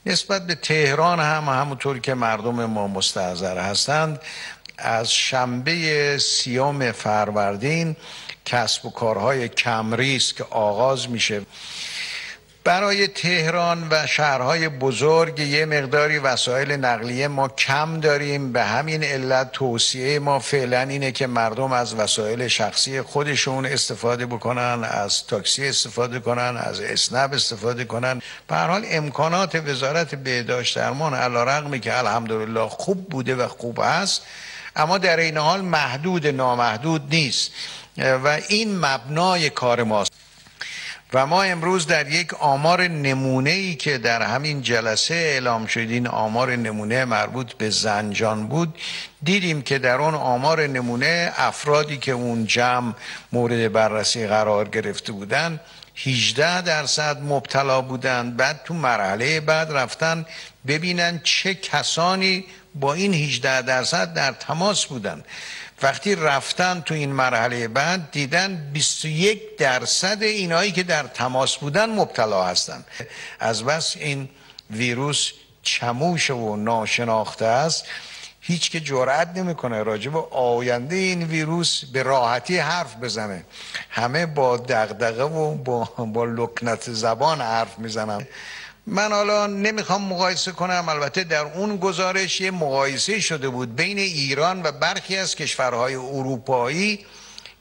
نسبت به تهران هم همونطور که مردم ما مستعذر هستند از شنبه سیام فروردین کسب و کارهای کمریسک آغاز میشه برای تهران و شهرهای بزرگ یه مقداری وسایل نقلیه ما کم داریم به همین علت توصیه ما فعلا اینه که مردم از وسایل شخصی خودشون استفاده بکنن از تاکسی استفاده کنن از اسنب استفاده کنن به حال امکانات وزارت بهداشت درمان علیرغمی که الحمدلله خوب بوده و خوب است اما در این حال محدود نامحدود نیست و این مبنای کار ماست و ما امروز در یک آمار نمونه ای که در همین جلسه اعلام شد این آمار نمونه مربوط به زنجان بود دیدیم که در اون آمار نمونه افرادی که اون جمع مورد بررسی قرار گرفته بودند 18 درصد مبتلا بودند بعد تو مرحله بعد رفتن ببینن چه کسانی با این 18 درصد در تماس بودند وقتی رفتن تو این مرحله بعد دیدن 21 درصد اینایی که در تماس بودن مبتلا هستند از بس این ویروس چموش و ناشناخته است هیچ که جرأت نمیکنه راجع به آینده این ویروس به راحتی حرف بزنه همه با دغدغه و با, با لکنت زبان حرف میزنن من حالا نمیخوام مقایسه کنم البته در اون گزارش یه مقایسه شده بود بین ایران و برخی از کشورهای اروپایی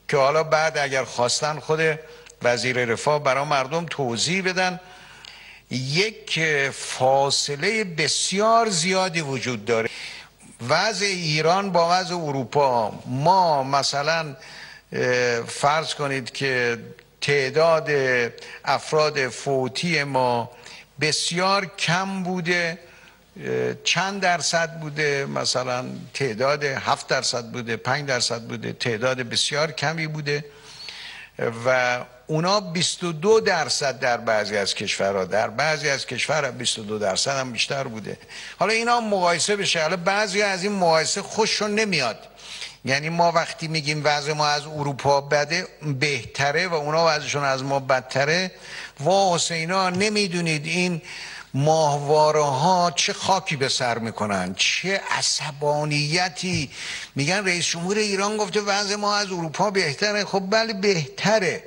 که حالا بعد اگر خواستن خود وزیر رفاه برای مردم توضیح بدن یک فاصله بسیار زیادی وجود داره وضع ایران با وضع اروپا ما مثلا فرض کنید که تعداد افراد فوتی ما بسیار کم بوده چند درصد بوده مثلا تعداد هفت درصد بوده پنج درصد بوده تعداد بسیار کمی بوده و اونا 22 درصد در بعضی از کشورها در بعضی از کشور 22 درصد هم بیشتر بوده حالا اینا مقایسه بشه حالا بعضی از این مقایسه خوششون نمیاد یعنی ما وقتی میگیم وضع ما از اروپا بده بهتره و اونا وضعشون از ما بدتره و اینا نمیدونید این ماهواره ها چه خاکی به سر میکنن چه عصبانیتی میگن رئیس جمهور ایران گفته وضع ما از اروپا بهتره خب بله بهتره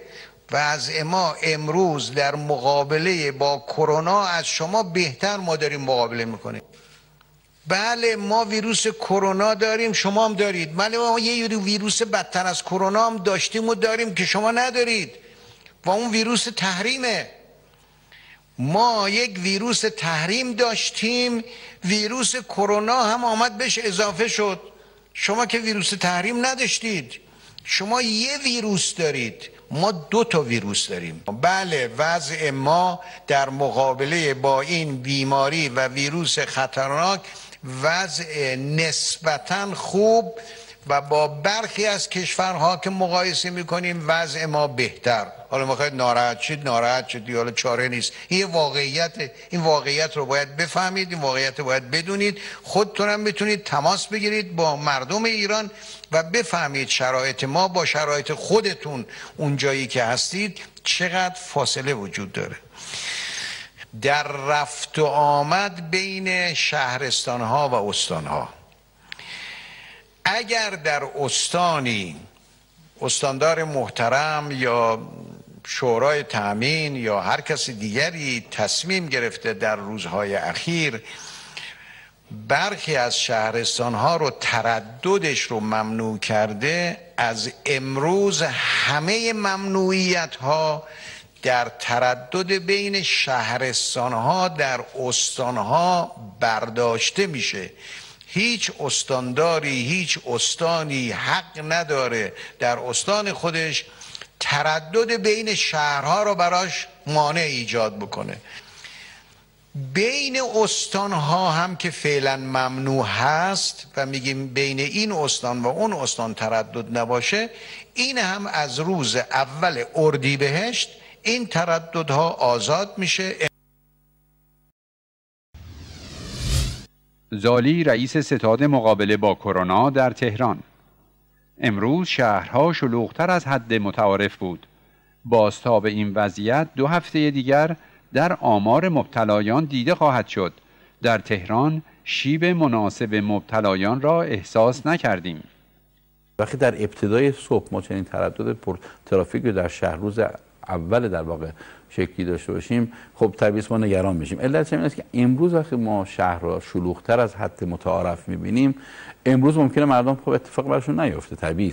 وضع ما امروز در مقابله با کرونا از شما بهتر ما داریم مقابله میکنیم بله ما ویروس کرونا داریم شما هم دارید بله ما یه ویروس بدتر از کرونا هم داشتیم و داریم که شما ندارید و اون ویروس تحریمه ما یک ویروس تحریم داشتیم ویروس کرونا هم آمد بهش اضافه شد شما که ویروس تحریم نداشتید شما یه ویروس دارید ما دو تا ویروس داریم بله وضع ما در مقابله با این بیماری و ویروس خطرناک وضع نسبتا خوب و با برخی از کشورها که مقایسه میکنیم وضع ما بهتر حالا خواهید ناراحت شید ناراحت شید حالا چاره نیست این واقعیت این واقعیت رو باید بفهمید این واقعیت رو باید بدونید خودتون هم میتونید تماس بگیرید با مردم ایران و بفهمید شرایط ما با شرایط خودتون اونجایی که هستید چقدر فاصله وجود داره در رفت و آمد بین شهرستان ها و استان ها اگر در استانی استاندار محترم یا شورای تامین یا هر کسی دیگری تصمیم گرفته در روزهای اخیر برخی از شهرستان ها رو ترددش رو ممنوع کرده از امروز همه ممنوعیت ها در تردد بین شهرستان ها در استان ها برداشته میشه هیچ استانداری هیچ استانی حق نداره در استان خودش تردد بین شهرها رو براش مانع ایجاد بکنه بین استانها هم که فعلا ممنوع هست و میگیم بین این استان و اون استان تردد نباشه این هم از روز اول اردیبهشت این ترددها آزاد میشه زالی رئیس ستاد مقابله با کرونا در تهران امروز شهرها شلوغتر از حد متعارف بود بازتاب این وضعیت دو هفته دیگر در آمار مبتلایان دیده خواهد شد در تهران شیب مناسب مبتلایان را احساس نکردیم وقتی در ابتدای صبح ما چنین تردد پر ترافیک در شهر روز اول در واقع شکلی داشته باشیم خب طبیعی ما نگران میشیم علت این است که امروز وقتی ما شهر را شلوغتر از حد متعارف میبینیم امروز ممکنه مردم خب اتفاق براشون نیفته طبیعی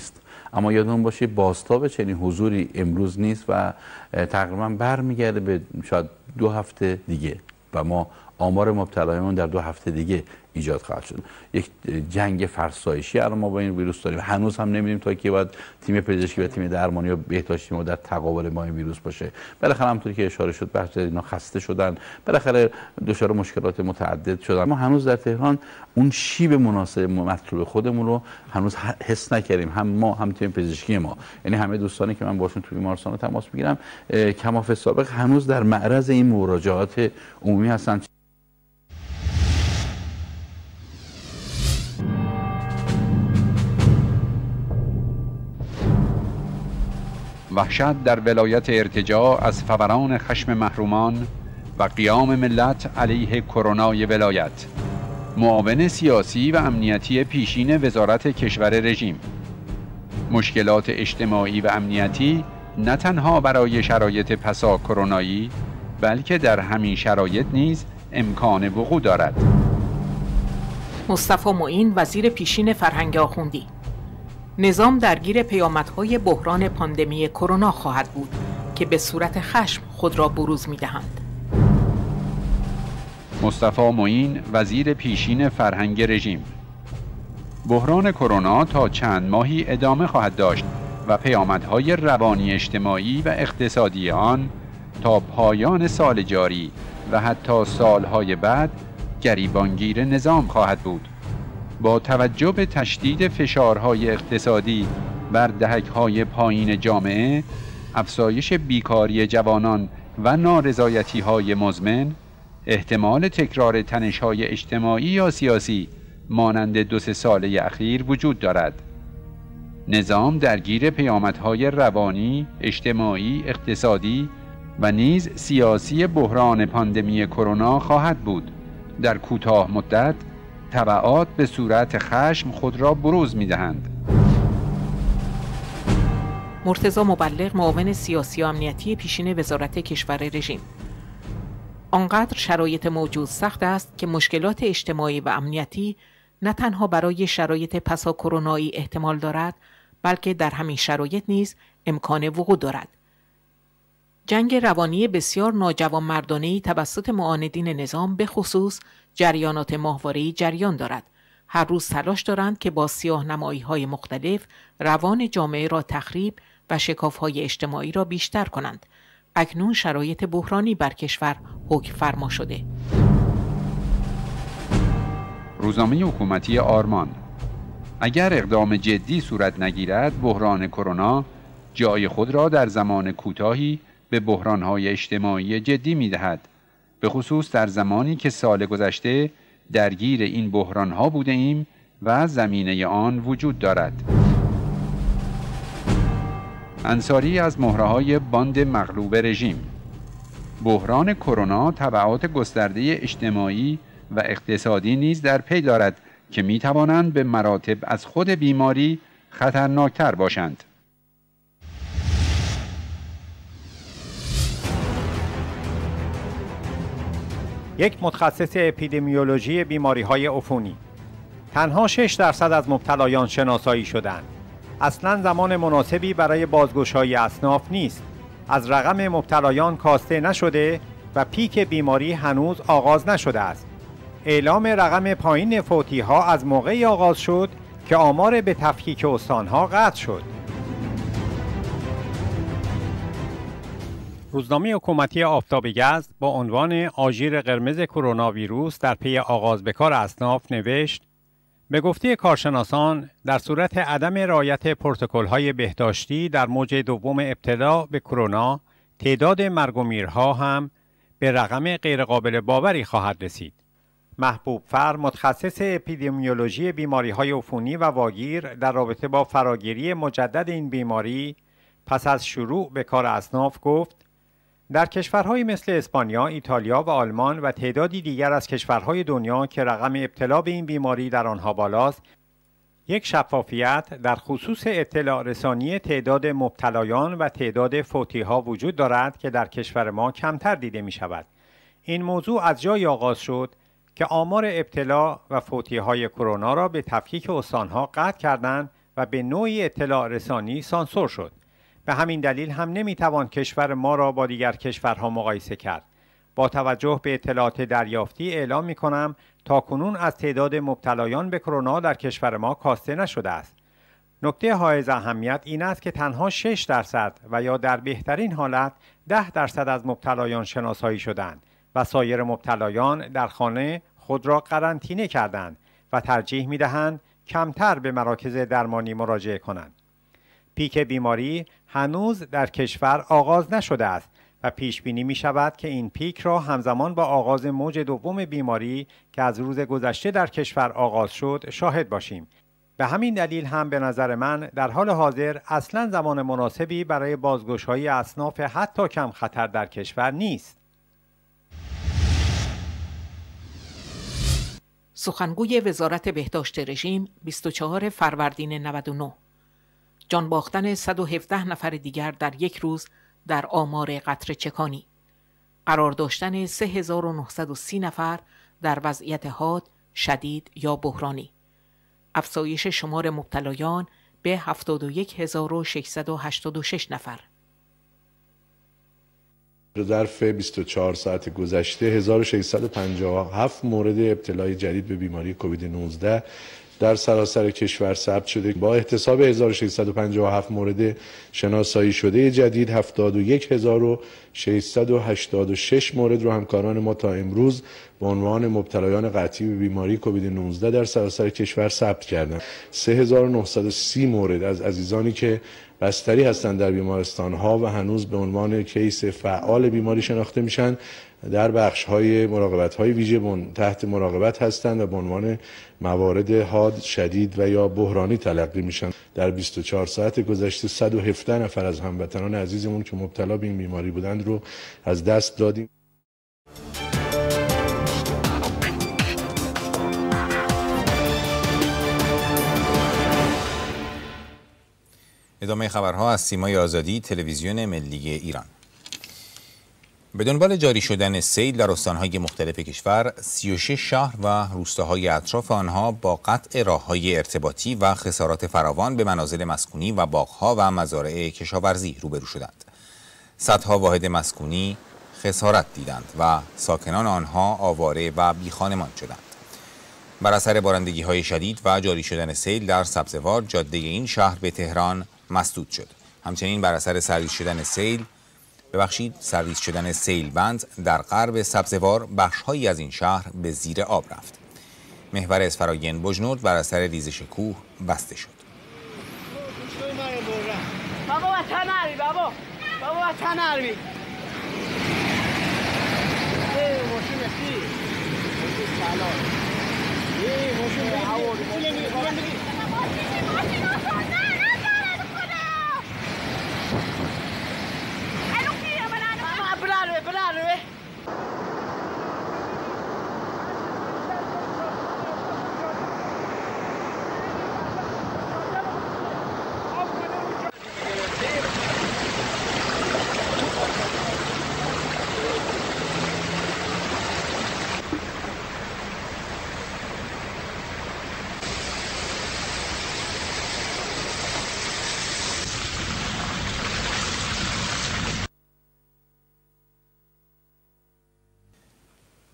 اما یادمون باشه باستاب چنین حضوری امروز نیست و تقریبا برمیگرده به شاید دو هفته دیگه و ما آمار مبتلایمون در دو هفته دیگه ایجاد خواهد شد یک جنگ فرسایشی الان ما با این ویروس داریم هنوز هم نمیدونیم تا کی باید تیم پزشکی و تیم درمانی و بهداشتی ما در تقابل با این ویروس باشه بالاخره همونطوری که اشاره شد بحث اینا خسته شدن بالاخره دچار مشکلات متعدد شدن ما هنوز در تهران اون شیب مناسب مطلوب خودمون رو هنوز حس نکردیم هم ما هم تیم پزشکی ما یعنی همه دوستانی که من باشون توی بیمارستان تماس میگیرم کماف سابق هنوز در معرض این مراجعات عمومی هستن وحشت در ولایت ارتجاع از فوران خشم محرومان و قیام ملت علیه کرونای ولایت معاون سیاسی و امنیتی پیشین وزارت کشور رژیم مشکلات اجتماعی و امنیتی نه تنها برای شرایط پسا کرونایی بلکه در همین شرایط نیز امکان وقوع دارد مصطفی معین وزیر پیشین فرهنگ آخوندی نظام درگیر پیامدهای بحران پاندمی کرونا خواهد بود که به صورت خشم خود را بروز می دهند. مصطفی معین وزیر پیشین فرهنگ رژیم بحران کرونا تا چند ماهی ادامه خواهد داشت و پیامدهای روانی اجتماعی و اقتصادی آن تا پایان سال جاری و حتی سالهای بعد گریبانگیر نظام خواهد بود. با توجه به تشدید فشارهای اقتصادی بر دهکهای پایین جامعه افزایش بیکاری جوانان و نارضایتی های مزمن احتمال تکرار تنش های اجتماعی یا سیاسی مانند دو سه ساله اخیر وجود دارد نظام درگیر پیامدهای روانی، اجتماعی، اقتصادی و نیز سیاسی بحران پاندمی کرونا خواهد بود در کوتاه مدت طبعات به صورت خشم خود را بروز می دهند. مرتزا مبلغ معاون سیاسی و امنیتی پیشین وزارت کشور رژیم آنقدر شرایط موجود سخت است که مشکلات اجتماعی و امنیتی نه تنها برای شرایط پساکرونایی احتمال دارد بلکه در همین شرایط نیز امکان وقوع دارد جنگ روانی بسیار ناجوانمردانه توسط معاندین نظام به خصوص جریانات ماهواره جریان دارد هر روز تلاش دارند که با سیاه نمایی های مختلف روان جامعه را تخریب و شکاف های اجتماعی را بیشتر کنند اکنون شرایط بحرانی بر کشور حکم فرما شده روزنامه حکومتی آرمان اگر اقدام جدی صورت نگیرد بحران کرونا جای خود را در زمان کوتاهی به های اجتماعی جدی دهد به خصوص در زمانی که سال گذشته درگیر این ها بوده ایم و زمینه آن وجود دارد انصاری از مهره باند مغلوب رژیم بحران کرونا تبعات گسترده اجتماعی و اقتصادی نیز در پی دارد که می توانند به مراتب از خود بیماری خطرناکتر باشند یک متخصص اپیدمیولوژی بیماری های افونی تنها 6 درصد از مبتلایان شناسایی شدند اصلا زمان مناسبی برای بازگشایی اصناف نیست از رقم مبتلایان کاسته نشده و پیک بیماری هنوز آغاز نشده است اعلام رقم پایین فوتی ها از موقعی آغاز شد که آمار به تفکیک استان قطع شد روزنامه حکومتی آفتاب با عنوان آژیر قرمز کرونا ویروس در پی آغاز به کار اصناف نوشت به گفته کارشناسان در صورت عدم رعایت های بهداشتی در موج دوم ابتدا به کرونا تعداد مرگ و میرها هم به رقم غیرقابل باوری خواهد رسید. محبوب فر متخصص اپیدمیولوژی بیماری های عفونی و واگیر در رابطه با فراگیری مجدد این بیماری پس از شروع به کار اصناف گفت در کشورهایی مثل اسپانیا، ایتالیا و آلمان و تعدادی دیگر از کشورهای دنیا که رقم ابتلا به این بیماری در آنها بالاست، یک شفافیت در خصوص اطلاع رسانی تعداد مبتلایان و تعداد فوتی ها وجود دارد که در کشور ما کمتر دیده می شود. این موضوع از جای آغاز شد که آمار ابتلا و فوتی های کرونا را به تفکیک استانها قطع کردند و به نوعی اطلاع رسانی سانسور شد. به همین دلیل هم نمیتوان کشور ما را با دیگر کشورها مقایسه کرد. با توجه به اطلاعات دریافتی اعلام می کنم تا کنون از تعداد مبتلایان به کرونا در کشور ما کاسته نشده است. نکته های اهمیت این است که تنها 6 درصد و یا در بهترین حالت 10 درصد از مبتلایان شناسایی شدند و سایر مبتلایان در خانه خود را قرنطینه کردند و ترجیح می دهند کمتر به مراکز درمانی مراجعه کنند. پیک بیماری هنوز در کشور آغاز نشده است و پیش بینی می شود که این پیک را همزمان با آغاز موج دوم بیماری که از روز گذشته در کشور آغاز شد شاهد باشیم. به همین دلیل هم به نظر من در حال حاضر اصلا زمان مناسبی برای بازگشایی های اصناف حتی کم خطر در کشور نیست. سخنگوی وزارت بهداشت رژیم 24 فروردین 99 جان باختن 117 نفر دیگر در یک روز در آمار قطر چکانی قرار داشتن 3930 نفر در وضعیت حاد شدید یا بحرانی افزایش شمار مبتلایان به 71686 نفر ظرف 24 ساعت گذشته 1657 مورد ابتلای جدید به بیماری کووید 19 در سراسر کشور ثبت شده با احتساب 1657 مورد شناسایی شده جدید 71686 مورد رو همکاران ما تا امروز به عنوان مبتلایان قطعی به بیماری کووید 19 در سراسر کشور ثبت کردند 3930 مورد از عزیزانی که بستری هستند در بیمارستان ها و هنوز به عنوان کیس فعال بیماری شناخته میشن در بخش های مراقبت های ویژه تحت مراقبت هستند و به عنوان موارد حاد شدید و یا بحرانی تلقی میشن در 24 ساعت گذشته 117 نفر از هموطنان عزیزمون که مبتلا به این بیماری بودند رو از دست دادیم ادامه خبرها از سیمای آزادی تلویزیون ملی ایران به دنبال جاری شدن سیل در استانهای مختلف کشور 36 شهر و روستاهای اطراف آنها با قطع راههای ارتباطی و خسارات فراوان به منازل مسکونی و باغها و مزارع کشاورزی روبرو شدند صدها واحد مسکونی خسارت دیدند و ساکنان آنها آواره و بیخانمان شدند بر اثر بارندگی های شدید و جاری شدن سیل در سبزوار جاده این شهر به تهران مسدود شد همچنین بر اثر سریع شدن سیل ببخشید سرویس شدن سیل بند در غرب سبزوار بخشهایی از این شهر به زیر آب رفت محور اسفراین بجنورد بر اثر ریزش کوه بسته شد ก็ได้เลย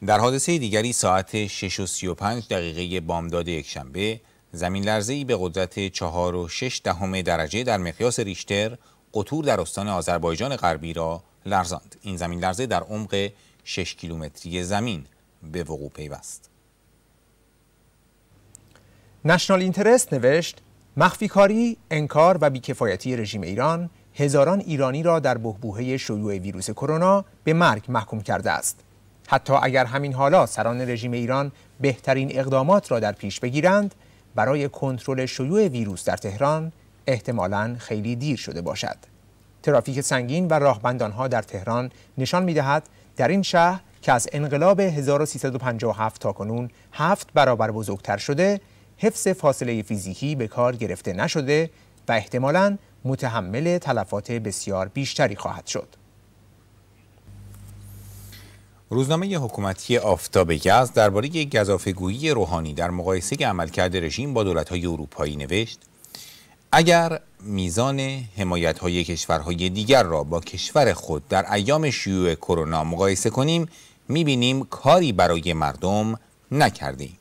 در حادثه دیگری ساعت 6:35 دقیقه بامداد یکشنبه زمین لرزه ای به قدرت 4.6 و دهم درجه در مقیاس ریشتر قطور در استان آذربایجان غربی را لرزاند. این زمین لرزه در عمق 6 کیلومتری زمین به وقوع پیوست. نشنال اینترست نوشت کاری، انکار و بیکفایتی رژیم ایران هزاران ایرانی را در بهبوهه شیوع ویروس کرونا به مرگ محکوم کرده است. حتی اگر همین حالا سران رژیم ایران بهترین اقدامات را در پیش بگیرند برای کنترل شیوع ویروس در تهران احتمالا خیلی دیر شده باشد ترافیک سنگین و ها در تهران نشان دهد در این شهر که از انقلاب 1357 تا کنون هفت برابر بزرگتر شده حفظ فاصله فیزیکی به کار گرفته نشده و احتمالا متحمل تلفات بسیار بیشتری خواهد شد روزنامه حکومتی آفتاب یزد درباره گزافگویی روحانی در مقایسه عملکرد رژیم با دولت‌های اروپایی نوشت اگر میزان حمایت‌های کشورهای دیگر را با کشور خود در ایام شیوع کرونا مقایسه کنیم می‌بینیم کاری برای مردم نکردیم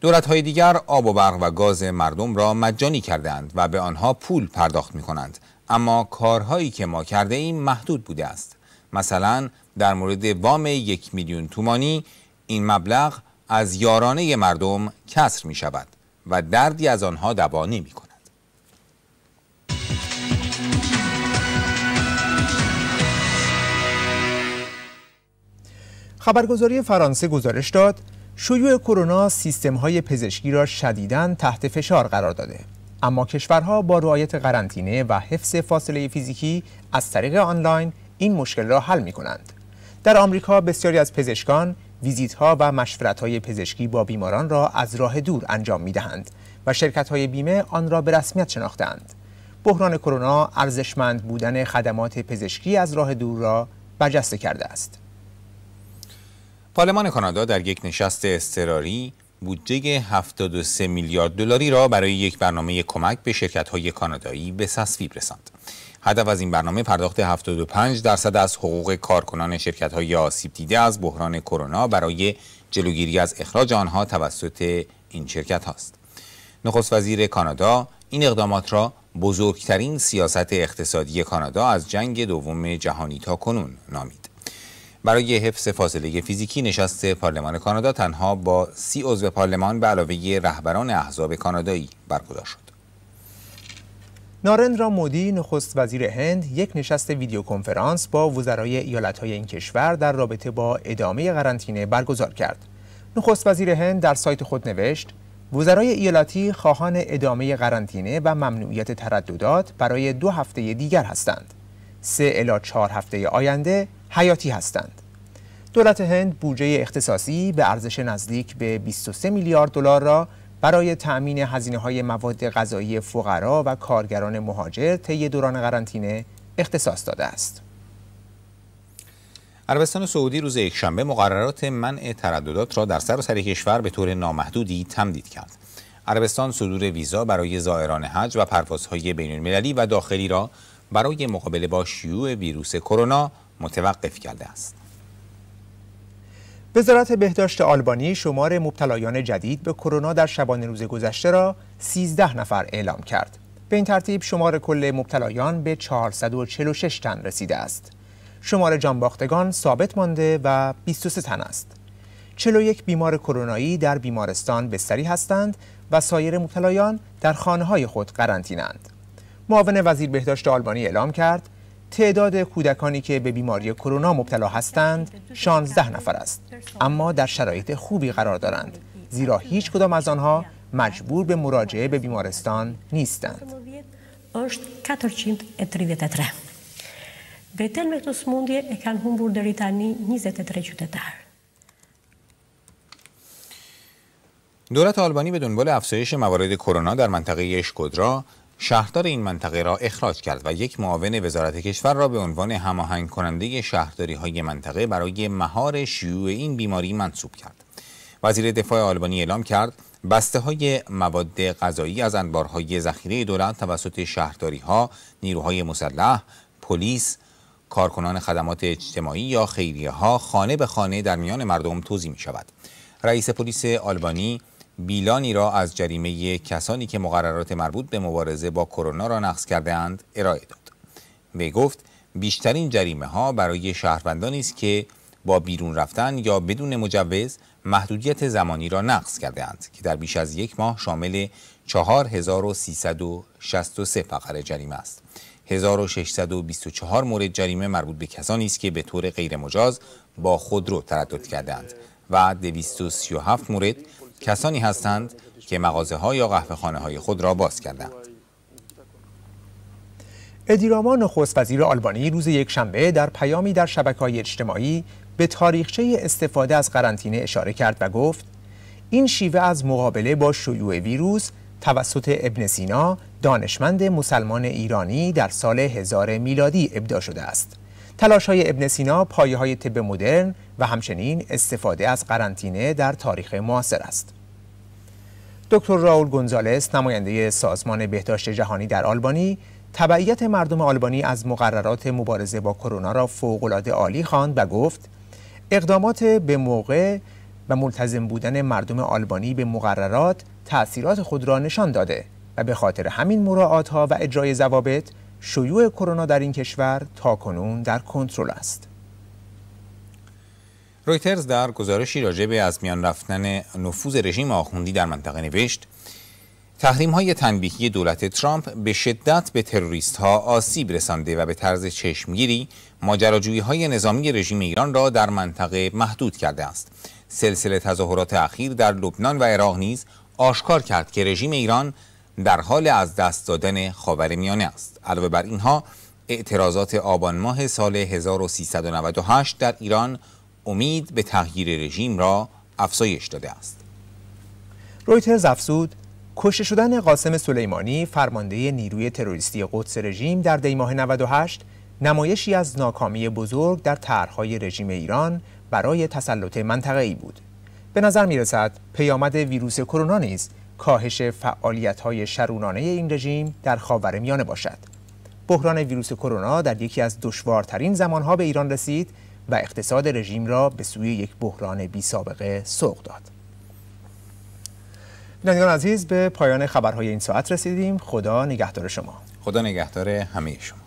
دولت‌های دیگر آب و برق و گاز مردم را مجانی کردند و به آنها پول پرداخت می‌کنند اما کارهایی که ما کرده ایم محدود بوده است مثلا در مورد وام یک میلیون تومانی این مبلغ از یارانه مردم کسر می شود و دردی از آنها دوانی می کند. خبرگزاری فرانسه گزارش داد شیوع کرونا سیستم های پزشکی را شدیداً تحت فشار قرار داده اما کشورها با رعایت قرنطینه و حفظ فاصله فیزیکی از طریق آنلاین این مشکل را حل می کنند در آمریکا بسیاری از پزشکان ویزیت ها و مشورت های پزشکی با بیماران را از راه دور انجام می دهند و شرکت های بیمه آن را به رسمیت شناختند. بحران کرونا ارزشمند بودن خدمات پزشکی از راه دور را برجسته کرده است. پارلمان کانادا در یک نشست اضطراری بودجه 73 میلیارد دلاری را برای یک برنامه کمک به شرکت های کانادایی به تصویب رساند. هدف از این برنامه پرداخت 75 درصد از حقوق کارکنان شرکت های آسیب دیده از بحران کرونا برای جلوگیری از اخراج آنها توسط این شرکت هاست. نخست وزیر کانادا این اقدامات را بزرگترین سیاست اقتصادی کانادا از جنگ دوم جهانی تا کنون نامید. برای حفظ فاصله فیزیکی نشست پارلمان کانادا تنها با سی عضو پارلمان به علاوه رهبران احزاب کانادایی برگزار شد. نارندرا مودی نخست وزیر هند یک نشست ویدیو کنفرانس با وزرای های این کشور در رابطه با ادامه قرنطینه برگزار کرد. نخست وزیر هند در سایت خود نوشت وزرای ایالتی خواهان ادامه قرنطینه و ممنوعیت ترددات برای دو هفته دیگر هستند. سه الا چهار هفته آینده حیاتی هستند. دولت هند بودجه اختصاصی به ارزش نزدیک به 23 میلیارد دلار را برای تأمین هزینه های مواد غذایی فقرا و کارگران مهاجر طی دوران قرنطینه اختصاص داده است. عربستان سعودی روز یکشنبه مقررات منع ترددات را در سراسر سر کشور به طور نامحدودی تمدید کرد. عربستان صدور ویزا برای زائران حج و پروازهای بین المللی و داخلی را برای مقابله با شیوع ویروس کرونا متوقف کرده است. وزارت بهداشت آلبانی شمار مبتلایان جدید به کرونا در شبانه روز گذشته را 13 نفر اعلام کرد. به این ترتیب شمار کل مبتلایان به 446 تن رسیده است. شمار جانباختگان ثابت مانده و 23 تن است. 41 بیمار کرونایی در بیمارستان بستری هستند و سایر مبتلایان در خانه های خود قرنطینند. معاون وزیر بهداشت آلبانی اعلام کرد تعداد کودکانی که به بیماری کرونا مبتلا هستند 16 نفر است اما در شرایط خوبی قرار دارند زیرا هیچ کدام از آنها مجبور به مراجعه به بیمارستان نیستند دولت آلبانی به دنبال افزایش موارد کرونا در منطقه اشکودرا شهردار این منطقه را اخراج کرد و یک معاون وزارت کشور را به عنوان هماهنگ کننده شهرداری های منطقه برای مهار شیوع این بیماری منصوب کرد. وزیر دفاع آلبانی اعلام کرد بسته های مواد غذایی از انبارهای ذخیره دولت توسط شهرداری ها، نیروهای مسلح، پلیس، کارکنان خدمات اجتماعی یا خیریه ها خانه به خانه در میان مردم توزیع می شود. رئیس پلیس آلبانی بیلانی را از جریمه کسانی که مقررات مربوط به مبارزه با کرونا را نقص کرده اند ارائه داد وی گفت بیشترین جریمه ها برای شهروندانی است که با بیرون رفتن یا بدون مجوز محدودیت زمانی را نقض کرده اند که در بیش از یک ماه شامل 4363 فقره جریمه است 1624 مورد جریمه مربوط به کسانی است که به طور غیرمجاز با خودرو تردد کردند و 237 مورد کسانی هستند که مغازه ها یا قهوه خانه های خود را باز کردند. ادیراما نخست وزیر آلبانی روز یک شنبه در پیامی در های اجتماعی به تاریخچه استفاده از قرنطینه اشاره کرد و گفت این شیوه از مقابله با شیوع ویروس توسط ابن سینا دانشمند مسلمان ایرانی در سال هزار میلادی ابدا شده است. تلاش های ابن سینا پایه های طب مدرن و همچنین استفاده از قرنطینه در تاریخ معاصر است. دکتر راول گونزالس نماینده سازمان بهداشت جهانی در آلبانی تبعیت مردم آلبانی از مقررات مبارزه با کرونا را فوق‌العاده عالی خواند و گفت اقدامات به موقع و ملتزم بودن مردم آلبانی به مقررات تأثیرات خود را نشان داده و به خاطر همین مراعاتها ها و اجرای ضوابط شیوع کرونا در این کشور تا کنون در کنترل است. رویترز در گزارشی راجع به از میان رفتن نفوذ رژیم آخوندی در منطقه نوشت تحریم های تنبیهی دولت ترامپ به شدت به تروریست ها آسیب رسانده و به طرز چشمگیری ماجراجوی های نظامی رژیم ایران را در منطقه محدود کرده است. سلسله تظاهرات اخیر در لبنان و عراق نیز آشکار کرد که رژیم ایران در حال از دست دادن میانه است. علاوه بر اینها اعتراضات آبان ماه سال 1398 در ایران امید به تغییر رژیم را افزایش داده است رویترز افزود کشته شدن قاسم سلیمانی فرمانده نیروی تروریستی قدس رژیم در ماه 98 نمایشی از ناکامی بزرگ در طرحهای رژیم ایران برای تسلط منطقه ای بود به نظر می رسد پیامد ویروس کرونا نیز کاهش فعالیت های شرونانه این رژیم در خاورمیانه میانه باشد بحران ویروس کرونا در یکی از دشوارترین زمانها به ایران رسید و اقتصاد رژیم را به سوی یک بحران بی سابقه سوق داد بینندگان عزیز به پایان خبرهای این ساعت رسیدیم خدا نگهدار شما خدا نگهدار همه شما